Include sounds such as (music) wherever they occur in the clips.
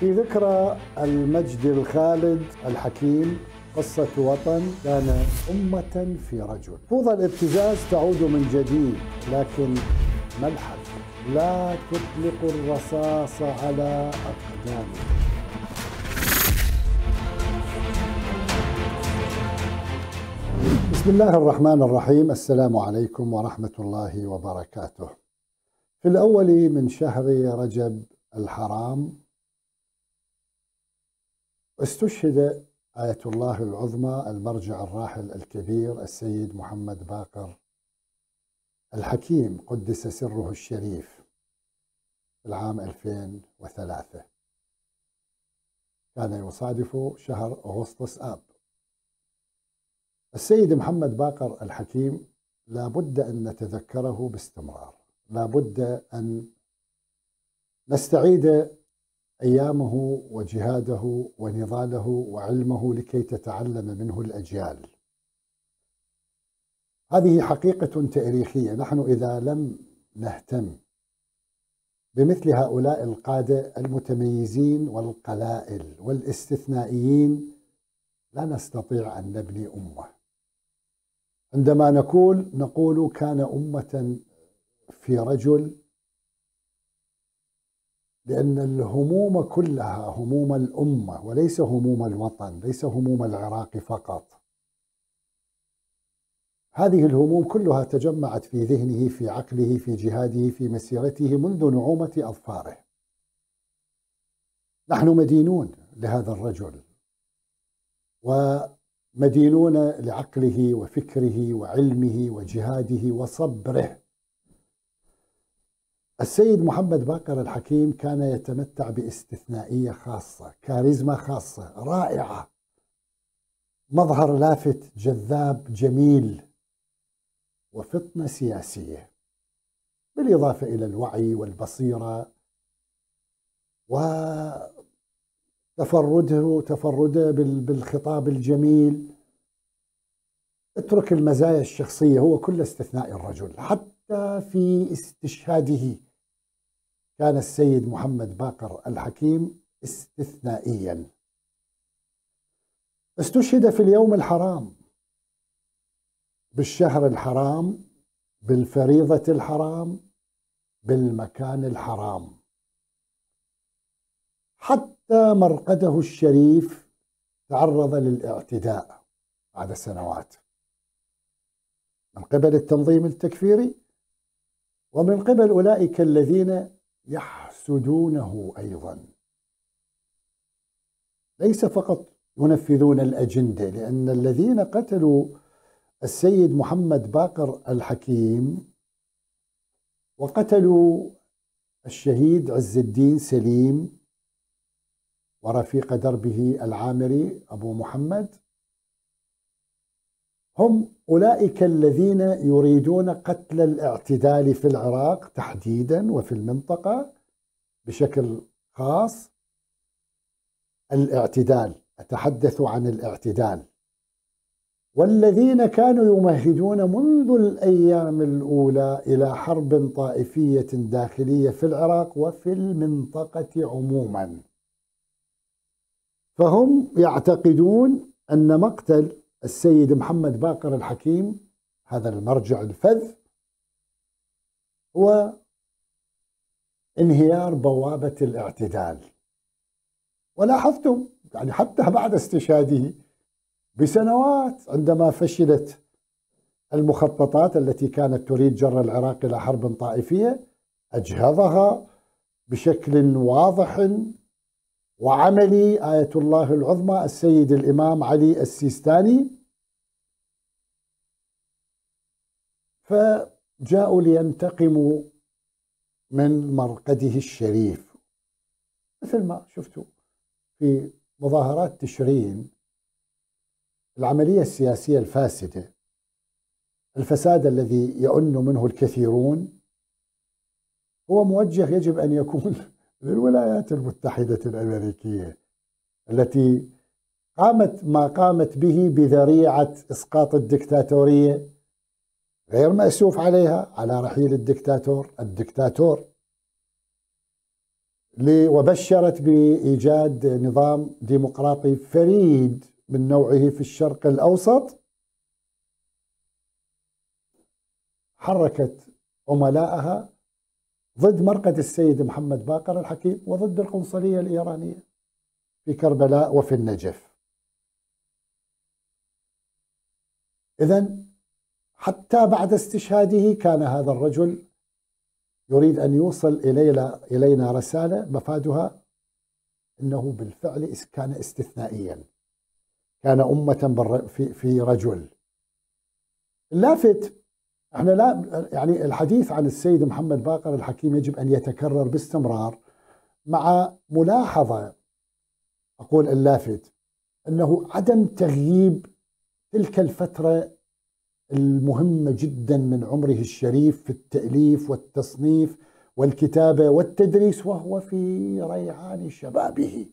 في ذكرى المجد الخالد الحكيم قصة وطن كان أمة في رجل فوضى الابتزاز تعود من جديد لكن ما الحل؟ لا تطلق الرصاص على أقدامه بسم الله الرحمن الرحيم السلام عليكم ورحمة الله وبركاته في الأول من شهر رجب الحرام استشهد آية الله العظمى المرجع الراحل الكبير السيد محمد باقر الحكيم قدس سره الشريف في العام 2003 كان يصادف شهر أغسطس آب السيد محمد باقر الحكيم لابد أن نتذكره باستمرار لابد أن نستعيد أيامه وجهاده ونضاله وعلمه لكي تتعلم منه الأجيال هذه حقيقة تاريخية نحن إذا لم نهتم بمثل هؤلاء القادة المتميزين والقلائل والاستثنائيين لا نستطيع أن نبني أمة عندما نقول نقول كان أمة في رجل لأن الهموم كلها هموم الأمة وليس هموم الوطن ليس هموم العراق فقط هذه الهموم كلها تجمعت في ذهنه في عقله في جهاده في مسيرته منذ نعومة أظفاره نحن مدينون لهذا الرجل ومدينون لعقله وفكره وعلمه وجهاده وصبره السيد محمد باكر الحكيم كان يتمتع باستثنائية خاصة كاريزما خاصة رائعة مظهر لافت جذاب جميل وفطنة سياسية بالإضافة إلى الوعي والبصيرة وتفرده تفرده بالخطاب الجميل اترك المزايا الشخصية هو كل استثناء الرجل حتى في استشهاده كان السيد محمد باقر الحكيم استثنائيا استشهد في اليوم الحرام بالشهر الحرام بالفريضة الحرام بالمكان الحرام حتى مرقده الشريف تعرض للاعتداء بعد سنوات من قبل التنظيم التكفيري ومن قبل أولئك الذين يحسدونه ايضا ليس فقط ينفذون الاجنده لان الذين قتلوا السيد محمد باقر الحكيم وقتلوا الشهيد عز الدين سليم ورفيق دربه العامري ابو محمد هم أولئك الذين يريدون قتل الاعتدال في العراق تحديدا وفي المنطقة بشكل خاص الاعتدال أتحدث عن الاعتدال والذين كانوا يمهدون منذ الأيام الأولى إلى حرب طائفية داخلية في العراق وفي المنطقة عموما فهم يعتقدون أن مقتل السيد محمد باقر الحكيم هذا المرجع الفذ هو انهيار بوابة الاعتدال ولاحظتم يعني حتى بعد استشهاده بسنوات عندما فشلت المخططات التي كانت تريد جر العراق إلى حرب طائفية أجهضها بشكل واضح وعملي آية الله العظمى السيد الإمام علي السيستاني فجاءوا لينتقموا من مرقده الشريف مثل ما شفتوا في مظاهرات تشرين العملية السياسية الفاسدة الفساد الذي يئن منه الكثيرون هو موجه يجب أن يكون (laughs) للولايات المتحدة الأمريكية التي قامت ما قامت به بذريعة إسقاط الدكتاتورية غير مأسوف عليها على رحيل الدكتاتور الدكتاتور وبشرت بإيجاد نظام ديمقراطي فريد من نوعه في الشرق الأوسط حركت عملائها ضد مرقد السيد محمد باقر الحكيم وضد القنصلية الإيرانية في كربلاء وفي النجف إذا حتى بعد استشهاده كان هذا الرجل يريد أن يوصل إلينا, إلينا رسالة مفادها أنه بالفعل كان استثنائيا كان أمة في, في رجل اللافت احنا لا يعني الحديث عن السيد محمد باقر الحكيم يجب ان يتكرر باستمرار مع ملاحظه اقول اللافت انه عدم تغييب تلك الفتره المهمة جدا من عمره الشريف في التأليف والتصنيف والكتابة والتدريس وهو في ريعان شبابه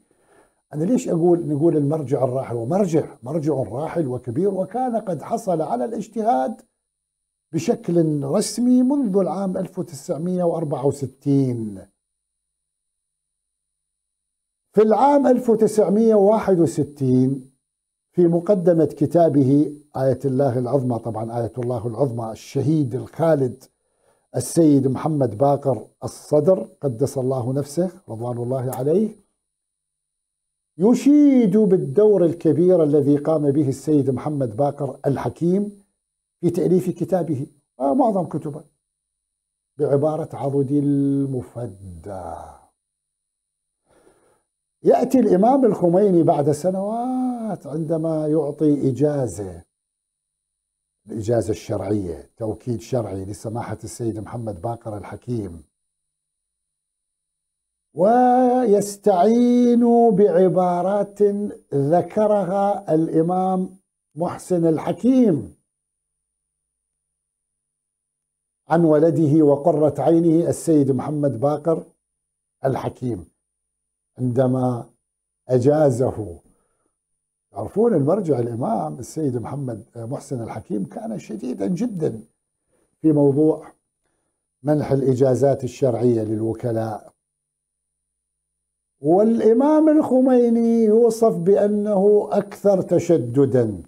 أنا ليش أقول نقول المرجع الراحل ومرجع مرجع راحل وكبير وكان قد حصل على الاجتهاد بشكل رسمي منذ العام 1964 في العام 1961 في مقدمة كتابه آية الله العظمى طبعا آية الله العظمى الشهيد الخالد السيد محمد باقر الصدر قدس الله نفسه رضوان الله عليه يشيد بالدور الكبير الذي قام به السيد محمد باقر الحكيم في تأليف كتابه ومعظم كتبه بعبارة عضدي المفدى يأتي الإمام الخميني بعد سنوات عندما يعطي إجازة الإجازة الشرعية توكيد شرعي لسماحة السيد محمد باقر الحكيم ويستعين بعبارات ذكرها الإمام محسن الحكيم عن ولده وقرة عينه السيد محمد باقر الحكيم عندما أجازه تعرفون المرجع الإمام السيد محمد محسن الحكيم كان شديدا جدا في موضوع منح الإجازات الشرعية للوكلاء والإمام الخميني يوصف بأنه أكثر تشددا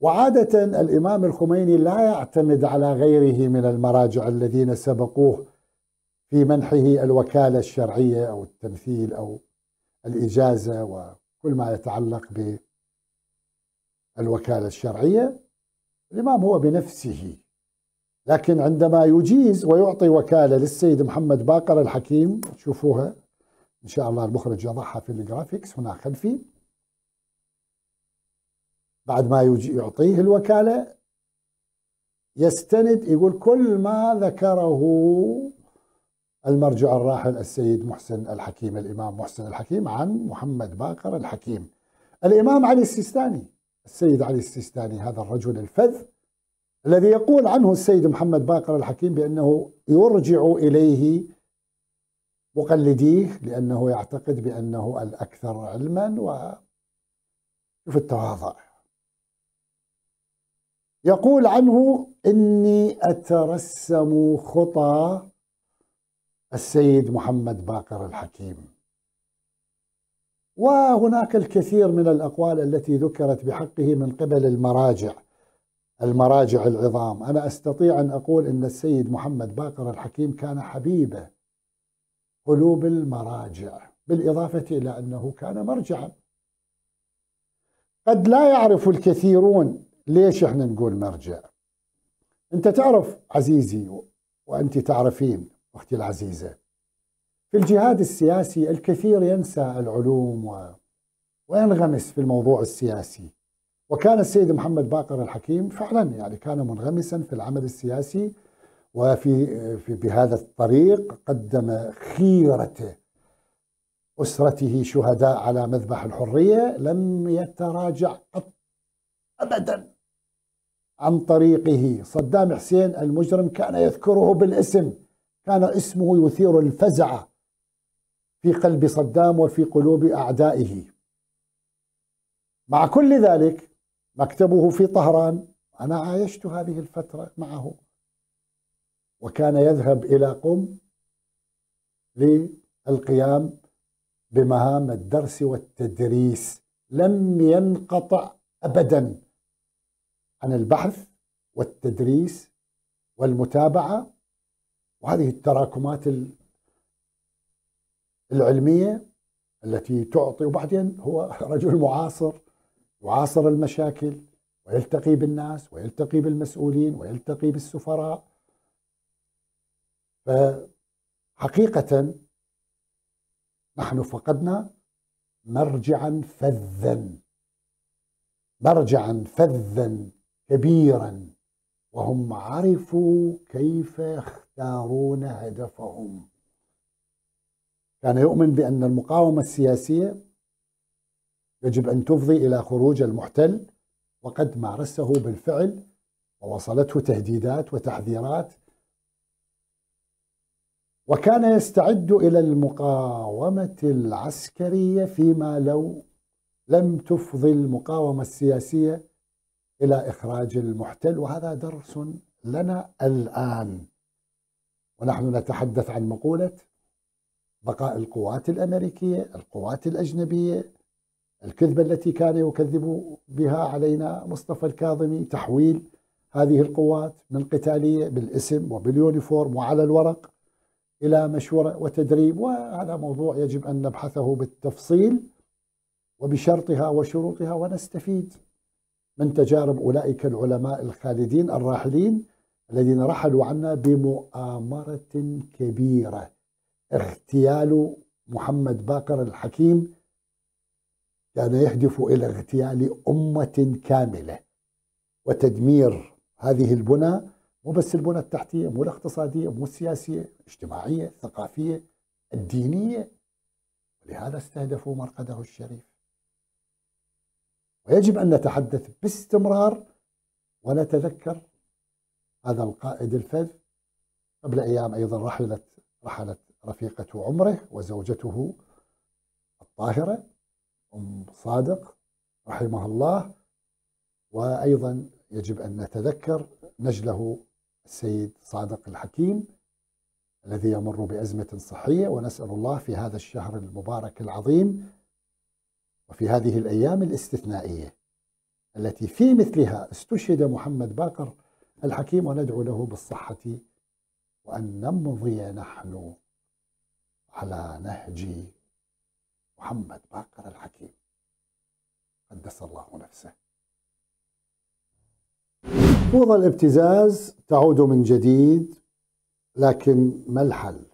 وعادة الإمام الخميني لا يعتمد على غيره من المراجع الذين سبقوه في منحه الوكالة الشرعية أو التمثيل أو الإجازة وكل ما يتعلق بالوكالة الشرعية الإمام هو بنفسه لكن عندما يجيز ويعطي وكالة للسيد محمد باقر الحكيم شوفوها إن شاء الله المخرج يضعها في الجرافيكس هنا خلفي بعد ما يجي يعطيه الوكالة يستند يقول كل ما ذكره المرجع الراحل السيد محسن الحكيم الإمام محسن الحكيم عن محمد باقر الحكيم الإمام علي السيستاني السيد علي السيستاني هذا الرجل الفذ الذي يقول عنه السيد محمد باقر الحكيم بأنه يرجع إليه مقلديه لأنه يعتقد بأنه الأكثر علما و شوف التواضع يقول عنه إني أترسم خطى السيد محمد باقر الحكيم وهناك الكثير من الأقوال التي ذكرت بحقه من قبل المراجع المراجع العظام أنا أستطيع أن أقول أن السيد محمد باقر الحكيم كان حبيبه قلوب المراجع بالإضافة إلى أنه كان مرجعا قد لا يعرف الكثيرون ليش احنا نقول مرجع انت تعرف عزيزي وانت تعرفين أختي العزيزة في الجهاد السياسي الكثير ينسى العلوم و... وينغمس في الموضوع السياسي وكان السيد محمد باقر الحكيم فعلا يعني كان منغمسا في العمل السياسي وفي في بهذا الطريق قدم خيرته أسرته شهداء على مذبح الحرية لم يتراجع قط أبدا عن طريقه صدام حسين المجرم كان يذكره بالاسم كان اسمه يثير الفزع في قلب صدام وفي قلوب أعدائه مع كل ذلك مكتبه في طهران أنا عايشت هذه الفترة معه وكان يذهب إلى قم للقيام بمهام الدرس والتدريس لم ينقطع أبدا عن البحث والتدريس والمتابعة وهذه التراكمات العلميه التي تعطي وبعدين هو رجل معاصر يعاصر المشاكل ويلتقي بالناس ويلتقي بالمسؤولين ويلتقي بالسفراء فحقيقة نحن فقدنا مرجعا فذا مرجعا فذا كبيرا وهم عرفوا كيف يختارون هدفهم كان يؤمن بأن المقاومة السياسية يجب أن تفضي إلى خروج المحتل وقد مارسه بالفعل ووصلته تهديدات وتحذيرات وكان يستعد إلى المقاومة العسكرية فيما لو لم تفضي المقاومة السياسية الى اخراج المحتل وهذا درس لنا الان ونحن نتحدث عن مقوله بقاء القوات الامريكيه، القوات الاجنبيه، الكذبه التي كان يكذب بها علينا مصطفى الكاظمي، تحويل هذه القوات من قتاليه بالاسم وباليونيفورم وعلى الورق الى مشوره وتدريب وهذا موضوع يجب ان نبحثه بالتفصيل وبشرطها وشروطها ونستفيد من تجارب أولئك العلماء الخالدين الراحلين الذين رحلوا عنا بمؤامرة كبيرة اغتيال محمد باقر الحكيم كان يهدف إلى اغتيال أمة كاملة وتدمير هذه البنى مو بس البنى التحتية مو الاقتصادية مو السياسية الاجتماعية الثقافية الدينية لهذا استهدفوا مرقده الشريف ويجب أن نتحدث باستمرار ونتذكر هذا القائد الفذ قبل أيام أيضا رحلت رحلت رفيقة عمره وزوجته الطاهرة أم صادق رحمها الله وأيضا يجب أن نتذكر نجله السيد صادق الحكيم الذي يمر بأزمة صحية ونسأل الله في هذا الشهر المبارك العظيم وفي هذه الأيام الاستثنائية التي في مثلها استشهد محمد باقر الحكيم وندعو له بالصحة وأن نمضي نحن على نهج محمد باقر الحكيم قدس الله نفسه فوضى الابتزاز تعود من جديد لكن ما الحل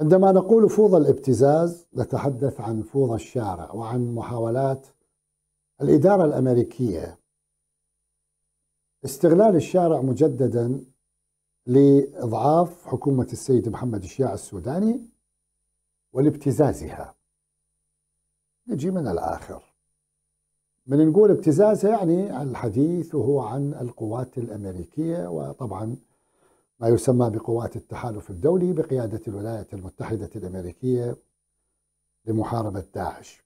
عندما نقول فوضى الابتزاز نتحدث عن فوضى الشارع وعن محاولات الإدارة الأمريكية استغلال الشارع مجددا لإضعاف حكومة السيد محمد الشيع السوداني ولابتزازها نجي من الآخر من نقول ابتزاز يعني الحديث وهو عن القوات الأمريكية وطبعا ما يسمى بقوات التحالف الدولي بقيادة الولايات المتحدة الأمريكية لمحاربة داعش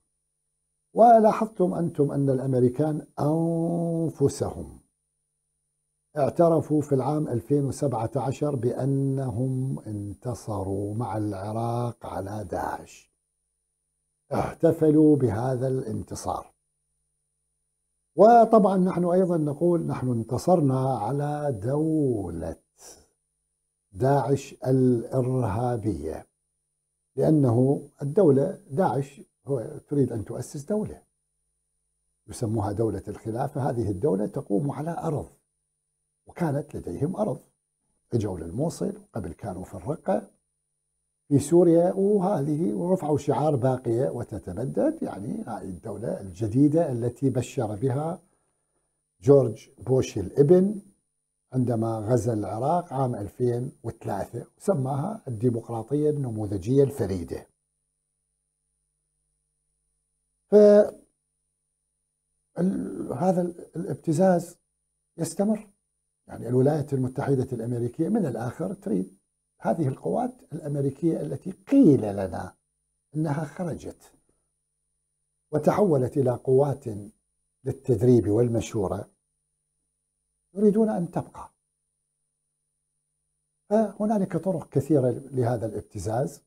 ولاحظتم أنتم أن الأمريكان أنفسهم اعترفوا في العام 2017 بأنهم انتصروا مع العراق على داعش احتفلوا بهذا الانتصار وطبعا نحن أيضا نقول نحن انتصرنا على دولة داعش الإرهابية لأنه الدولة داعش هو تريد أن تؤسس دولة يسموها دولة الخلافة هذه الدولة تقوم على أرض وكانت لديهم أرض اجوا للموصل قبل كانوا في الرقة في سوريا وهذه ورفعوا شعار باقية وتتمدد يعني هذه الدولة الجديدة التي بشر بها جورج بوش الابن عندما غزا العراق عام 2003 وسماها الديمقراطية النموذجية الفريدة هذا الابتزاز يستمر يعني الولايات المتحدة الأمريكية من الآخر تريد هذه القوات الأمريكية التي قيل لنا أنها خرجت وتحولت إلى قوات للتدريب والمشورة يريدون أن تبقى فهنالك طرق كثيرة لهذا الابتزاز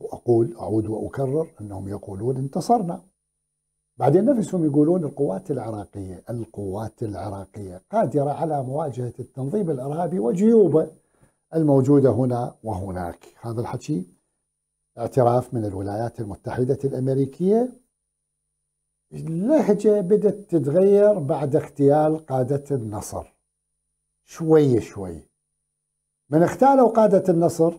وأقول أعود وأكرر أنهم يقولون انتصرنا بعدين نفسهم يقولون القوات العراقية القوات العراقية قادرة على مواجهة التنظيم الإرهابي وجيوبه الموجودة هنا وهناك هذا الحكي اعتراف من الولايات المتحدة الأمريكية اللهجة بدأت تتغير بعد اغتيال قادة النصر شوي شوي من اختالوا قادة النصر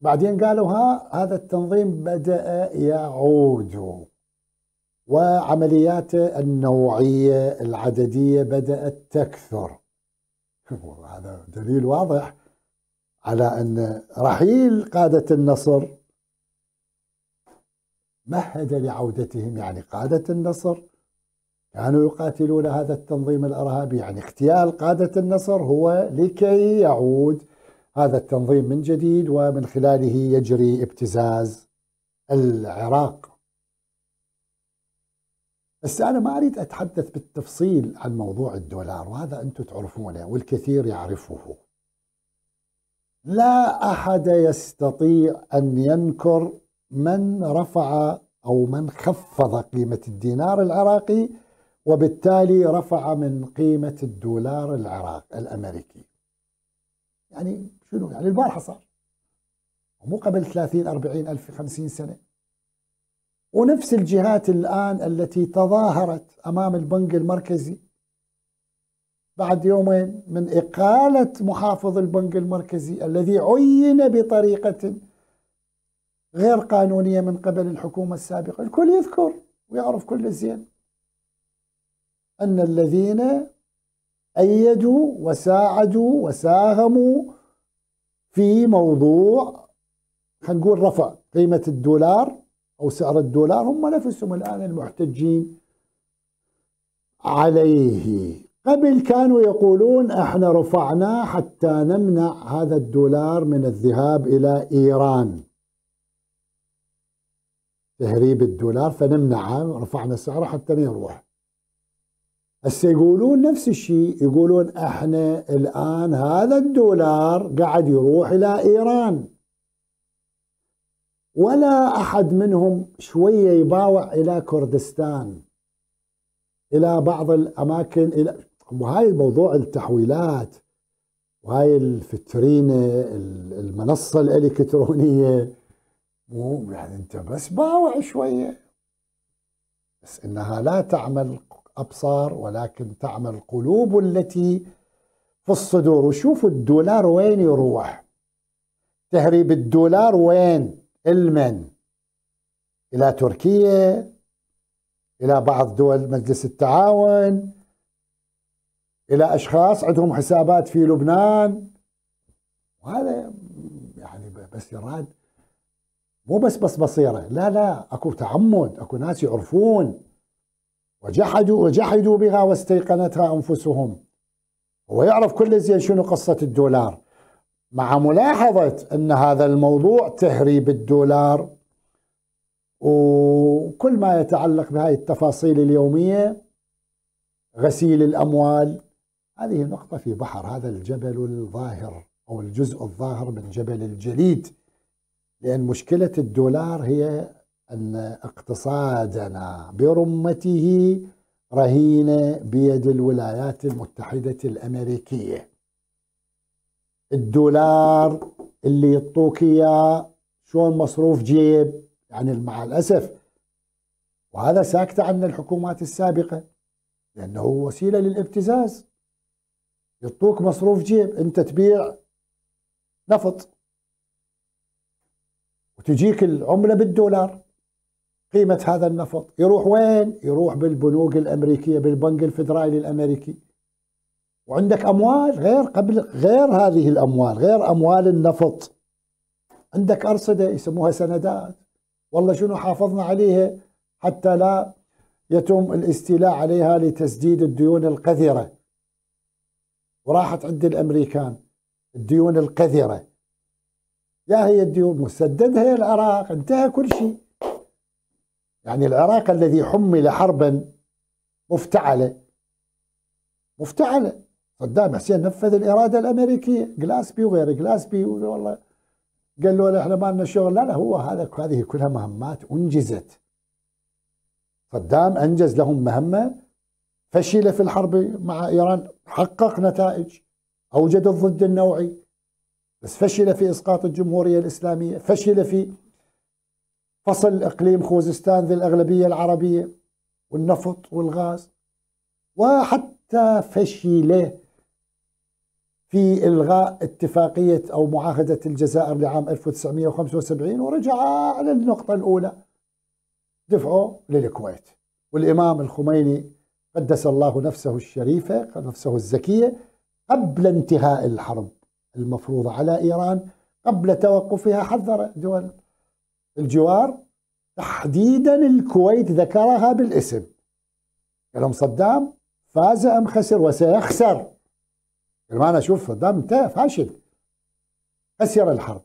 بعدين قالوا ها هذا التنظيم بدأ يعود وعملياته النوعية العددية بدأت تكثر (laughs) هذا دليل واضح على أن رحيل قادة النصر مهد لعودتهم يعني قادة النصر كانوا يقاتلون هذا التنظيم الارهابي يعني اغتيال قاده النصر هو لكي يعود هذا التنظيم من جديد ومن خلاله يجري ابتزاز العراق. بس انا ما اريد اتحدث بالتفصيل عن موضوع الدولار وهذا انتم تعرفونه والكثير يعرفه. لا احد يستطيع ان ينكر من رفع أو من خفض قيمة الدينار العراقي وبالتالي رفع من قيمة الدولار العراق الأمريكي يعني شنو يعني البارحة صار مو قبل 30 40 ألف 50 سنة ونفس الجهات الآن التي تظاهرت أمام البنك المركزي بعد يومين من إقالة محافظ البنك المركزي الذي عين بطريقة غير قانونية من قبل الحكومة السابقة الكل يذكر ويعرف كل الزين أن الذين أيدوا وساعدوا وساهموا في موضوع خلينا نقول رفع قيمة الدولار أو سعر الدولار هم نفسهم الآن المحتجين عليه قبل كانوا يقولون احنا رفعناه حتى نمنع هذا الدولار من الذهاب إلى إيران تهريب الدولار فنمنعه رفعنا سعره حتى ما يروح هسه يقولون نفس الشيء يقولون احنا الان هذا الدولار قاعد يروح الى ايران ولا احد منهم شويه يباوع الى كردستان الى بعض الاماكن الى وهاي موضوع التحويلات وهاي الفترينه المنصه الالكترونيه مو يعني انت بس باوع شويه بس انها لا تعمل ابصار ولكن تعمل قلوب التي في الصدور وشوفوا الدولار وين يروح تهريب الدولار وين المن الى تركيا الى بعض دول مجلس التعاون الى اشخاص عندهم حسابات في لبنان وهذا يعني بس يراد مو بس بس بصيرة لا لا أكو تعمد أكو ناس يعرفون وجحدوا وجحدوا بها واستيقنتها أنفسهم هو يعرف كل زين شنو قصة الدولار مع ملاحظة أن هذا الموضوع تهريب الدولار وكل ما يتعلق بهاي التفاصيل اليومية غسيل الأموال هذه نقطة في بحر هذا الجبل الظاهر أو الجزء الظاهر من جبل الجليد لأن مشكلة الدولار هي أن اقتصادنا برمته رهينة بيد الولايات المتحدة الأمريكية الدولار اللي يعطوك اياه شلون مصروف جيب يعني مع الأسف وهذا ساكت عن الحكومات السابقة لأنه وسيلة للابتزاز يعطوك مصروف جيب أنت تبيع نفط وتجيك العمله بالدولار قيمه هذا النفط يروح وين؟ يروح بالبنوك الامريكيه بالبنك الفدرالي الامريكي وعندك اموال غير قبل غير هذه الاموال غير اموال النفط عندك ارصده يسموها سندات والله شنو حافظنا عليها حتى لا يتم الاستيلاء عليها لتسديد الديون القذره وراحت عند الامريكان الديون القذره يا هي الديون مسددها يا العراق انتهى كل شيء يعني العراق الذي حمل حربا مفتعلة مفتعلة صدام حسين نفذ الإرادة الأمريكية جلاسبي وغير جلاسبي والله قال له احنا ما لنا شغل لا لا هو هذا هذه كلها مهمات أنجزت صدام أنجز لهم مهمة فشل في الحرب مع إيران حقق نتائج أوجد الضد النوعي بس فشل في إسقاط الجمهورية الإسلامية فشل في فصل إقليم خوزستان ذي الأغلبية العربية والنفط والغاز وحتى فشل في إلغاء اتفاقية أو معاهدة الجزائر لعام 1975 ورجع على النقطة الأولى دفعه للكويت والإمام الخميني قدس الله نفسه الشريفة نفسه الزكية قبل انتهاء الحرب المفروضة على إيران قبل توقفها حذر دول الجوار تحديدا الكويت ذكرها بالاسم قال لهم صدام فاز أم خسر وسيخسر لما أنا أشوف صدام انتهى فاشل خسر الحرب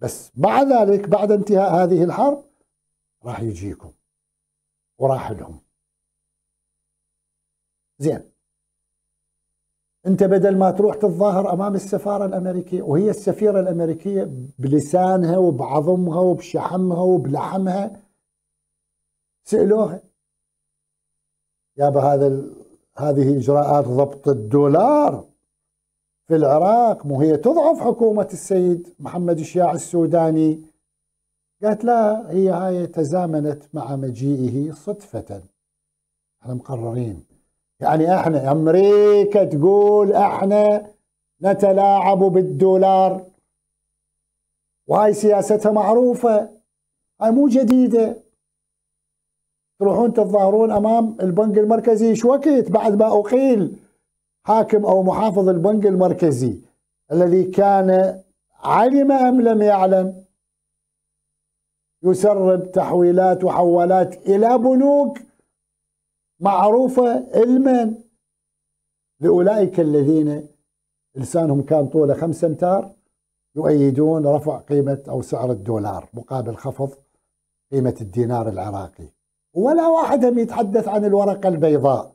بس بعد ذلك بعد انتهاء هذه الحرب راح يجيكم وراح لهم زين انت بدل ما تروح تتظاهر امام السفاره الامريكيه وهي السفيره الامريكيه بلسانها وبعظمها وبشحمها وبلحمها سالوها يابا هذا هذه اجراءات ضبط الدولار في العراق مو هي تضعف حكومه السيد محمد الشياع السوداني قالت لا هي هاي تزامنت مع مجيئه صدفه احنا مقررين يعني احنا امريكا تقول احنا نتلاعب بالدولار وهاي سياستها معروفه هاي مو جديده تروحون تتظاهرون امام البنك المركزي شو وقت بعد ما اقيل حاكم او محافظ البنك المركزي الذي كان علم ام لم يعلم يسرب تحويلات وحوالات الى بنوك معروفة لمن لأولئك الذين لسانهم كان طوله 5 امتار يؤيدون رفع قيمة أو سعر الدولار مقابل خفض قيمة الدينار العراقي ولا واحد يتحدث عن الورقة البيضاء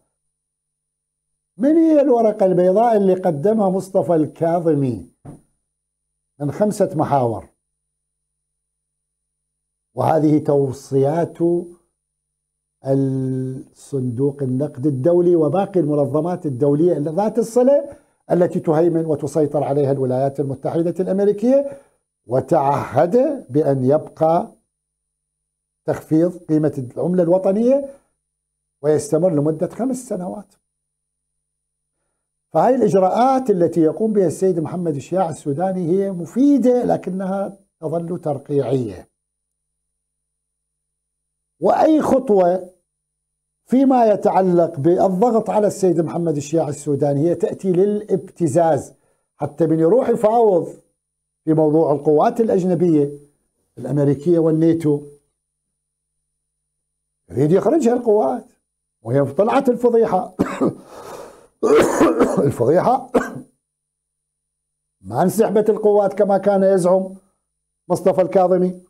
من هي الورقة البيضاء اللي قدمها مصطفى الكاظمي من خمسة محاور وهذه توصيات الصندوق النقد الدولي وباقي المنظمات الدولية ذات الصلة التي تهيمن وتسيطر عليها الولايات المتحدة الأمريكية وتعهد بأن يبقى تخفيض قيمة العملة الوطنية ويستمر لمدة خمس سنوات فهذه الإجراءات التي يقوم بها السيد محمد الشياع السوداني هي مفيدة لكنها تظل ترقيعية واي خطوه فيما يتعلق بالضغط على السيد محمد الشياع السوداني هي تاتي للابتزاز حتى من يروح يفاوض في موضوع القوات الاجنبيه الامريكيه والنيتو يريد يخرجها القوات وهي طلعت الفضيحه (coughs) الفضيحه (coughs) ما انسحبت القوات كما كان يزعم مصطفى الكاظمي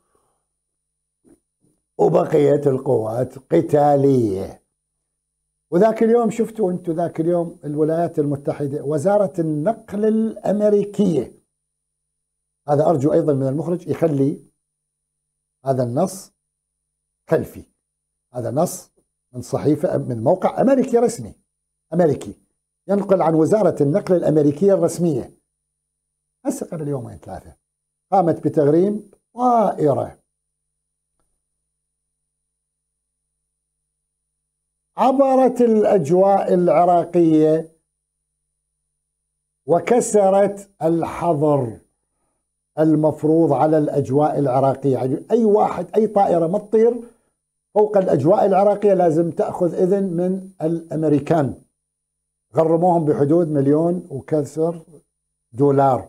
وبقية القوات قتالية وذاك اليوم شفتوا انتم ذاك اليوم الولايات المتحدة وزارة النقل الأمريكية هذا أرجو أيضا من المخرج يخلي هذا النص خلفي هذا نص من صحيفة من موقع أمريكي رسمي أمريكي ينقل عن وزارة النقل الأمريكية الرسمية هسه قبل يومين ثلاثة قامت بتغريم طائرة عبرت الأجواء العراقية وكسرت الحظر المفروض على الأجواء العراقية يعني أي واحد أي طائرة ما تطير فوق الأجواء العراقية لازم تأخذ إذن من الأمريكان غرموهم بحدود مليون وكسر دولار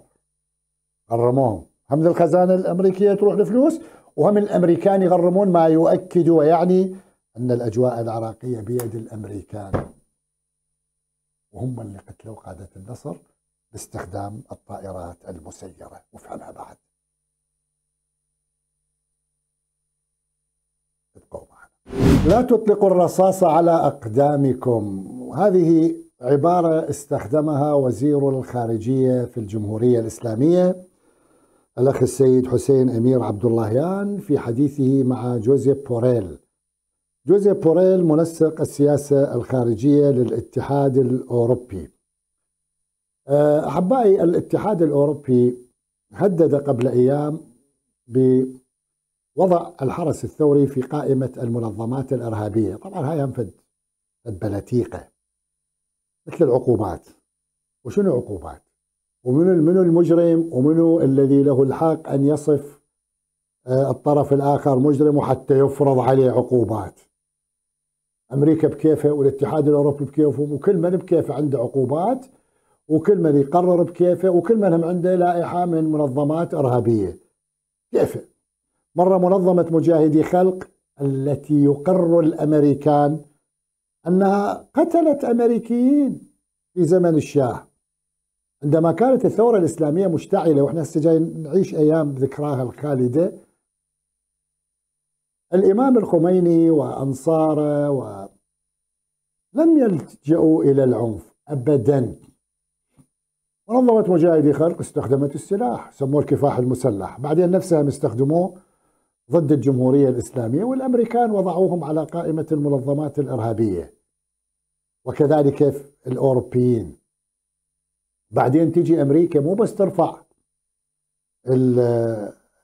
غرموهم هم الخزانة الأمريكية تروح الفلوس وهم الأمريكان يغرمون ما يؤكد ويعني أن الأجواء العراقية بيد الأمريكان وهم اللي قتلوا قادة النصر باستخدام الطائرات المسيرة وفهمها بعد ابقوا معنا لا تطلقوا الرصاص على أقدامكم هذه عبارة استخدمها وزير الخارجية في الجمهورية الإسلامية الأخ السيد حسين أمير عبد اللهيان في حديثه مع جوزيف بوريل جوزيف بوريل منسق السياسة الخارجية للاتحاد الأوروبي آه، أحبائي الاتحاد الأوروبي هدد قبل أيام بوضع الحرس الثوري في قائمة المنظمات الإرهابية طبعا هاي ينفد البلاتيقة مثل العقوبات وشنو عقوبات ومن منو المجرم ومنو الذي له الحق أن يصف آه، الطرف الآخر مجرم وحتى يفرض عليه عقوبات امريكا بكيفه والاتحاد الاوروبي بكيفهم وكل من بكيفه عنده عقوبات وكل من يقرر بكيفه وكل من هم عنده لائحه من منظمات ارهابيه كيفه مره منظمه مجاهدي خلق التي يقر الامريكان انها قتلت امريكيين في زمن الشاه عندما كانت الثوره الاسلاميه مشتعله واحنا هسه جاي نعيش ايام ذكراها الخالده الإمام الخميني وأنصاره و... لم يلجأوا إلى العنف أبدا منظمة مجاهدي خلق استخدمت السلاح سموه الكفاح المسلح بعدين نفسهم استخدموه ضد الجمهورية الإسلامية والأمريكان وضعوهم على قائمة المنظمات الإرهابية وكذلك الأوروبيين بعدين تجي أمريكا مو بس ترفع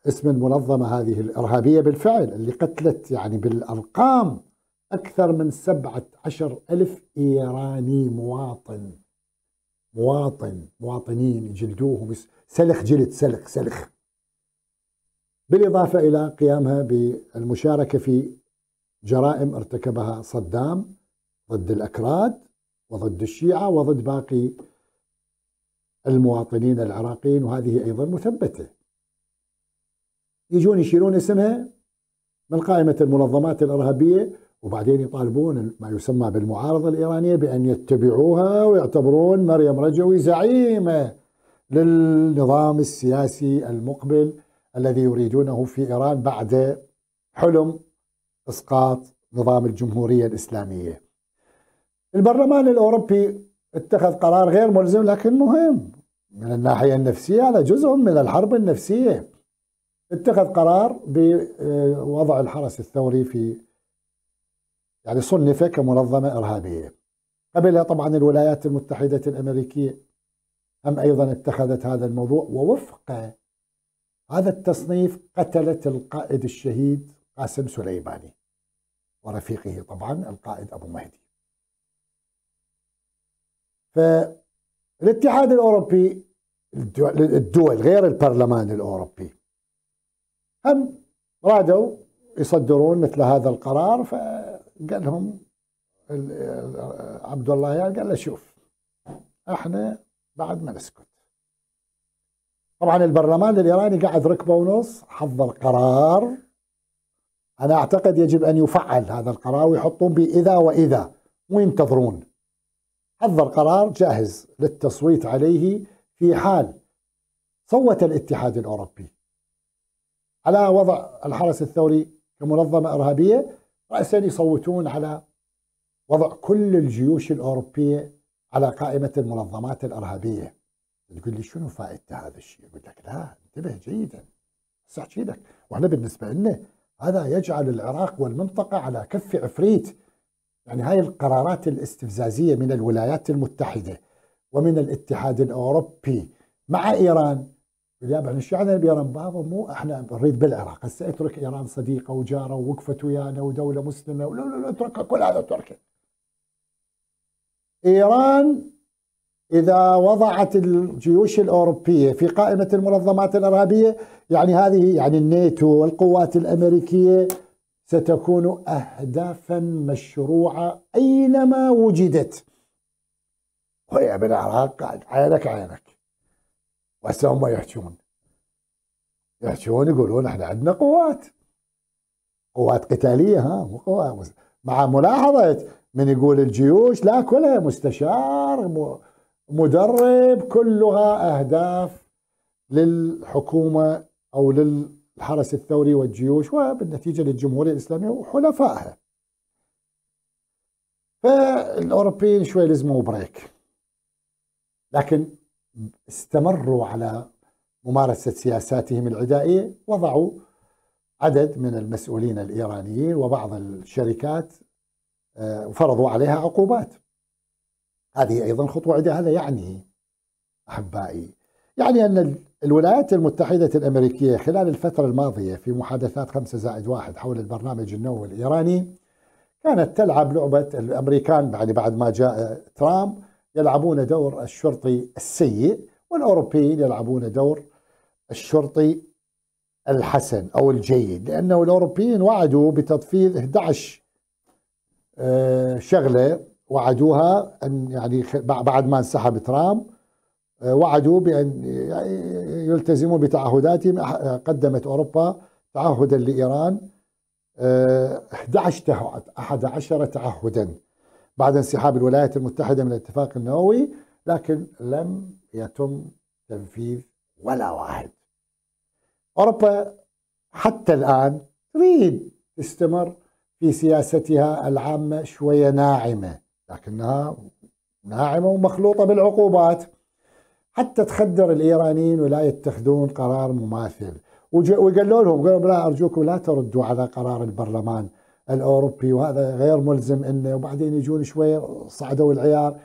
اسم المنظمة هذه الإرهابية بالفعل اللي قتلت يعني بالأرقام أكثر من سبعة عشر ألف إيراني مواطن مواطن مواطنين جلدوهم سلخ جلد سلخ سلخ بالإضافة إلى قيامها بالمشاركة في جرائم ارتكبها صدام ضد الأكراد وضد الشيعة وضد باقي المواطنين العراقيين وهذه أيضا مثبتة يجون يشيلون اسمها من قائمة المنظمات الإرهابية وبعدين يطالبون ما يسمى بالمعارضة الإيرانية بأن يتبعوها ويعتبرون مريم رجوي زعيمة للنظام السياسي المقبل الذي يريدونه في إيران بعد حلم إسقاط نظام الجمهورية الإسلامية البرلمان الأوروبي اتخذ قرار غير ملزم لكن مهم من الناحية النفسية هذا جزء من الحرب النفسية اتخذ قرار بوضع آه، الحرس الثوري في يعني صنف كمنظمة إرهابية قبلها طبعا الولايات المتحدة الأمريكية هم أيضا اتخذت هذا الموضوع ووفق هذا التصنيف قتلت القائد الشهيد قاسم سليماني ورفيقه طبعا القائد أبو مهدي فالاتحاد الأوروبي الدول غير البرلمان الأوروبي هم رادوا يصدرون مثل هذا القرار فقال لهم عبد الله يعني قال له شوف احنا بعد ما نسكت طبعا البرلمان الايراني قعد ركبه ونص حضر قرار انا اعتقد يجب ان يفعل هذا القرار ويحطون به اذا واذا مو ينتظرون حضر قرار جاهز للتصويت عليه في حال صوت الاتحاد الاوروبي على وضع الحرس الثوري كمنظمة إرهابية رأسا يصوتون على وضع كل الجيوش الأوروبية على قائمة المنظمات الإرهابية تقول يعني لي شنو فائدة هذا الشيء أقول لك لا انتبه جيدا سأحكي لك وإحنا بالنسبة لنا هذا يجعل العراق والمنطقة على كف عفريت يعني هاي القرارات الاستفزازية من الولايات المتحدة ومن الاتحاد الأوروبي مع إيران باليابان يعني الشعب بيرن بابا مو احنا نريد بالعراق هسه اترك ايران صديقه وجاره ووقفت ويانا ودوله مسلمه ولا لا لا اتركها كل هذا اتركه ايران اذا وضعت الجيوش الاوروبيه في قائمه المنظمات الارهابيه يعني هذه يعني الناتو والقوات الامريكيه ستكون اهدافا مشروعه اينما وجدت ويا بالعراق عينك عينك وهسه هم يحجون يحجون يقولون احنا عندنا قوات قوات قتاليه ها مو قوات مع ملاحظه من يقول الجيوش لا كلها مستشار مدرب كلها اهداف للحكومه او للحرس الثوري والجيوش وبالنتيجه للجمهوريه الاسلاميه وحلفائها. فالاوروبيين شوي لزموا بريك. لكن استمروا على ممارسة سياساتهم العدائية وضعوا عدد من المسؤولين الإيرانيين وبعض الشركات آه، وفرضوا عليها عقوبات هذه أيضا خطوة عدة هذا يعني أحبائي يعني أن الولايات المتحدة الأمريكية خلال الفترة الماضية في محادثات خمسة زائد واحد حول البرنامج النووي الإيراني كانت تلعب لعبة الأمريكان يعني بعد ما جاء ترامب يلعبون دور الشرطي السيء والأوروبيين يلعبون دور الشرطي الحسن أو الجيد لأنه الأوروبيين وعدوا بتطفيل 11 آه، شغلة وعدوها أن يعني بعد ما انسحب ترامب آه، وعدوا بأن يلتزموا بتعهداتهم قدمت أوروبا تعهدا لإيران 11 تعهد 11 تعهدا بعد انسحاب الولايات المتحدة من الاتفاق النووي لكن لم يتم تنفيذ ولا واحد أوروبا حتى الآن تريد تستمر في سياستها العامة شوية ناعمة لكنها ناعمة ومخلوطة بالعقوبات حتى تخدر الإيرانيين ولا يتخذون قرار مماثل وقالوا لهم قالوا لا أرجوكم لا تردوا على قرار البرلمان الاوروبي وهذا غير ملزم انه وبعدين يجون شوي صعدوا العيار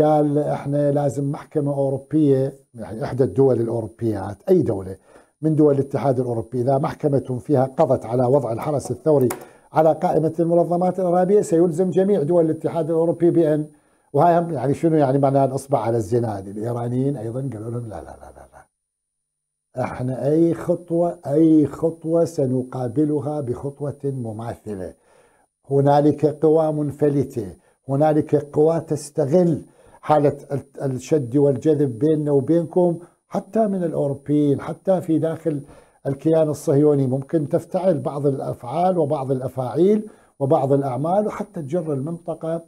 قال احنا لازم محكمه اوروبيه يعني احدى الدول الاوروبيات اي دوله من دول الاتحاد الاوروبي اذا محكمه فيها قضت على وضع الحرس الثوري على قائمه المنظمات الارهابيه سيلزم جميع دول الاتحاد الاوروبي بان وهاي يعني شنو يعني معناها الاصبع على الزناد الايرانيين ايضا قالوا لهم لا لا لا لا, لا. احنا اي خطوه اي خطوه سنقابلها بخطوه مماثله هنالك قوى منفلتة هنالك قوى تستغل حالة الشد والجذب بيننا وبينكم حتى من الأوروبيين حتى في داخل الكيان الصهيوني ممكن تفتعل بعض الأفعال وبعض الأفاعيل وبعض الأعمال وحتى تجر المنطقة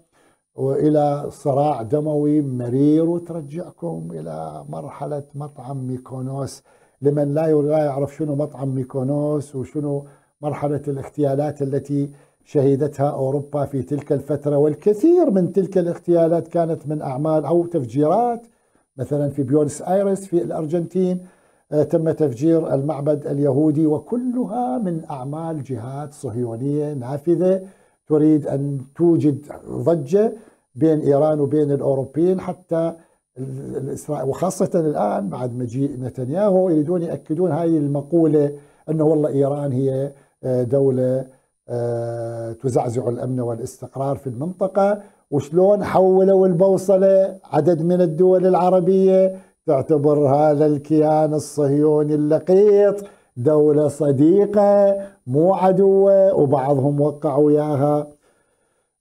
وإلى صراع دموي مرير وترجعكم إلى مرحلة مطعم ميكونوس لمن لا يعرف شنو مطعم ميكونوس وشنو مرحلة الاغتيالات التي شهدتها أوروبا في تلك الفترة والكثير من تلك الاغتيالات كانت من أعمال أو تفجيرات مثلا في بيونس آيرس في الأرجنتين آه، تم تفجير المعبد اليهودي وكلها من أعمال جهات صهيونية نافذة تريد أن توجد ضجة بين إيران وبين الأوروبيين حتى وخاصة الآن بعد مجيء نتنياهو يريدون يأكدون هذه المقولة أنه والله إيران هي آه، دولة آه، تزعزع الامن والاستقرار في المنطقه وشلون حولوا البوصله عدد من الدول العربيه تعتبر هذا الكيان الصهيوني اللقيط دوله صديقه مو عدوه وبعضهم وقعوا وياها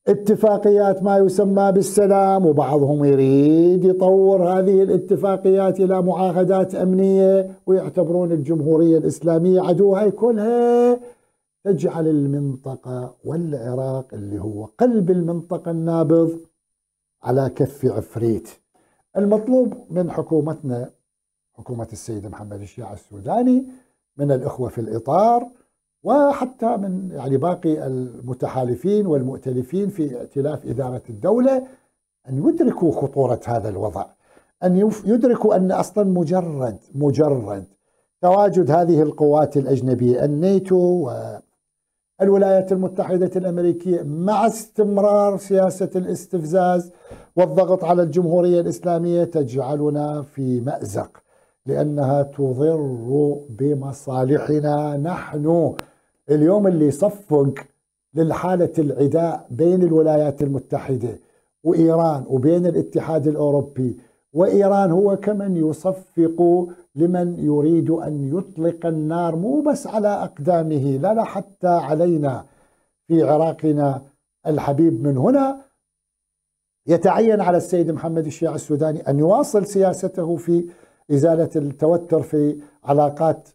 اتفاقيات ما يسمى بالسلام وبعضهم يريد يطور هذه الاتفاقيات الى معاهدات امنيه ويعتبرون الجمهوريه الاسلاميه عدوها كلها تجعل المنطقة والعراق اللي هو قلب المنطقة النابض على كف عفريت المطلوب من حكومتنا حكومة السيد محمد الشيعة السوداني من الإخوة في الإطار وحتى من يعني باقي المتحالفين والمؤتلفين في ائتلاف إدارة الدولة أن يدركوا خطورة هذا الوضع أن يدركوا أن أصلا مجرد مجرد تواجد هذه القوات الأجنبية الناتو الولايات المتحدة الأمريكية مع استمرار سياسة الاستفزاز والضغط على الجمهورية الإسلامية تجعلنا في مأزق لأنها تضر بمصالحنا نحن اليوم اللي صفق للحالة العداء بين الولايات المتحدة وإيران وبين الاتحاد الأوروبي وإيران هو كمن يصفق لمن يريد أن يطلق النار مو بس على أقدامه لا لا حتى علينا في عراقنا الحبيب من هنا يتعين على السيد محمد الشيع السوداني أن يواصل سياسته في إزالة التوتر في علاقات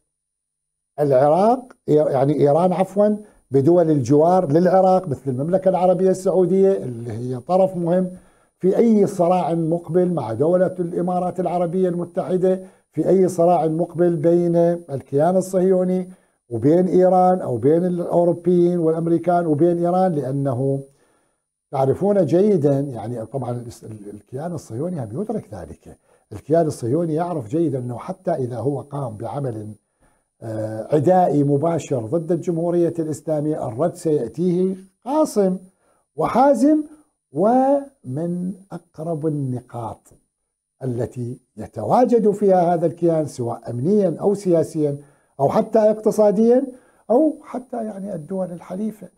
العراق يعني إيران عفوا بدول الجوار للعراق مثل المملكة العربية السعودية اللي هي طرف مهم في أي صراع مقبل مع دولة الإمارات العربية المتحدة في أي صراع مقبل بين الكيان الصهيوني وبين إيران أو بين الأوروبيين والأمريكان وبين إيران لأنه تعرفون جيدا يعني طبعا الكيان الصهيوني هم يدرك ذلك الكيان الصهيوني يعرف جيدا أنه حتى إذا هو قام بعمل آه، عدائي مباشر ضد الجمهورية الإسلامية الرد سيأتيه قاسم وحازم ومن أقرب النقاط التي يتواجد فيها هذا الكيان سواء أمنيا أو سياسيا أو حتى اقتصاديا أو حتى يعني الدول الحليفة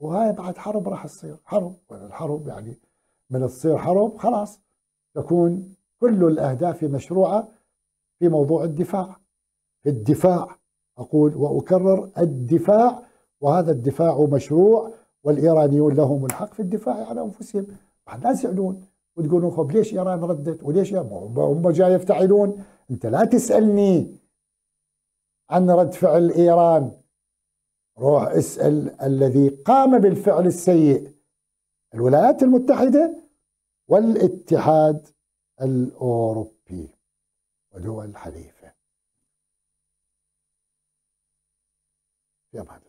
وهاي بعد حرب راح تصير حرب الحرب يعني من تصير حرب خلاص تكون كل الأهداف مشروعة في موضوع الدفاع في الدفاع أقول وأكرر الدفاع وهذا الدفاع مشروع والايرانيون لهم الحق في الدفاع عن انفسهم بعد الناس يعلون وتقولون خب ليش ايران ردت وليش هم جاي يفتعلون انت لا تسالني عن رد فعل ايران روح اسال الذي قام بالفعل السيء الولايات المتحده والاتحاد الاوروبي ودول حليفه يا بعد